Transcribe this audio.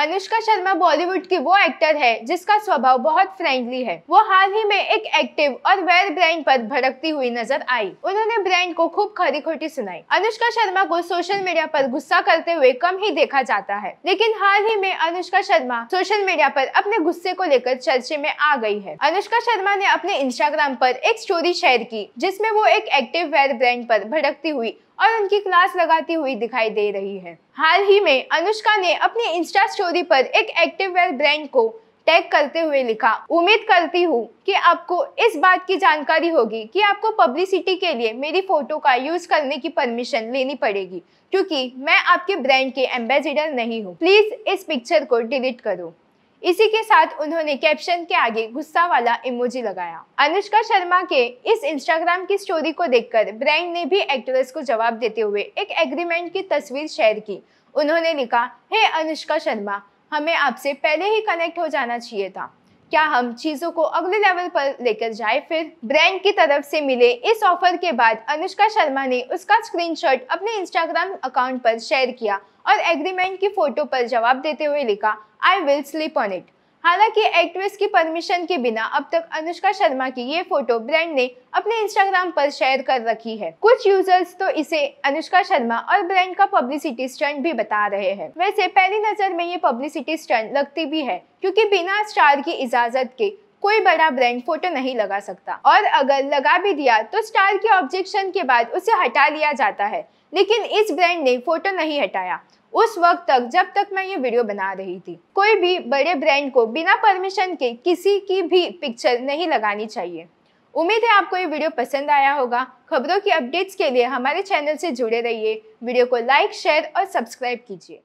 अनुष्का शर्मा बॉलीवुड की वो एक्टर है जिसका स्वभाव बहुत फ्रेंडली है वो हाल ही में एक एक्टिव और वेल ब्रांड पर भड़कती हुई नजर आई उन्होंने ब्रांड को खूब खरी खोटी सुनाई अनुष्का शर्मा को सोशल मीडिया पर गुस्सा करते हुए कम ही देखा जाता है लेकिन हाल ही में अनुष्का शर्मा सोशल मीडिया पर अपने गुस्से को लेकर चर्चे में आ गई है अनुष्का शर्मा ने अपने इंस्टाग्राम पर एक स्टोरी शेयर की जिसमे वो एक एक्टिव वेयर ब्रांड पर भड़कती हुई और उनकी क्लास लगाती हुई दिखाई दे रही है हाल ही में अनुष्का ने अपनी इंस्टा स्टोरी पर एक एक्टिव वेयर ब्रांड को टैग करते हुए लिखा उम्मीद करती हूँ कि आपको इस बात की जानकारी होगी कि आपको पब्लिसिटी के लिए मेरी फोटो का यूज करने की परमिशन लेनी पड़ेगी क्योंकि मैं आपके ब्रांड के एम्बेसिडर नहीं हूँ प्लीज इस पिक्चर को डिलीट करो इसी के साथ उन्होंने कैप्शन के आगे गुस्सा वाला इमोजी लगाया अनुष्का शर्मा के इस इंस्टाग्राम की स्टोरी को देखकर ब्रैंड ने भी एक्ट्रेस को जवाब देते हुए एक एग्रीमेंट की तस्वीर शेयर की उन्होंने लिखा हे hey, अनुष्का शर्मा हमें आपसे पहले ही कनेक्ट हो जाना चाहिए था क्या हम चीज़ों को अगले लेवल पर लेकर जाए फिर ब्रांड की तरफ से मिले इस ऑफर के बाद अनुष्का शर्मा ने उसका स्क्रीनशॉट अपने इंस्टाग्राम अकाउंट पर शेयर किया और एग्रीमेंट की फोटो पर जवाब देते हुए लिखा I will sleep on it हालांकि एक्ट्रेस की परमिशन के बिना अब तक अनुष्का शर्मा की ये फोटो ब्रांड ने अपने इंस्टाग्राम पर शेयर कर रखी है कुछ यूजर्स तो इसे अनुष्का शर्मा और ब्रांड का पब्लिसिटी स्टंट भी बता रहे हैं वैसे पहली नजर में ये पब्लिसिटी स्टंट लगती भी है क्योंकि बिना स्टार की इजाजत के कोई बड़ा ब्रांड फोटो नहीं लगा सकता और अगर लगा भी दिया तो स्टार के ऑब्जेक्शन के बाद उसे हटा लिया जाता है लेकिन इस ब्रांड ने फोटो नहीं हटाया उस वक्त तक जब तक मैं ये वीडियो बना रही थी कोई भी बड़े ब्रांड को बिना परमिशन के किसी की भी पिक्चर नहीं लगानी चाहिए उम्मीद है आपको ये वीडियो पसंद आया होगा खबरों की अपडेट्स के लिए हमारे चैनल से जुड़े रहिए वीडियो को लाइक शेयर और सब्सक्राइब कीजिए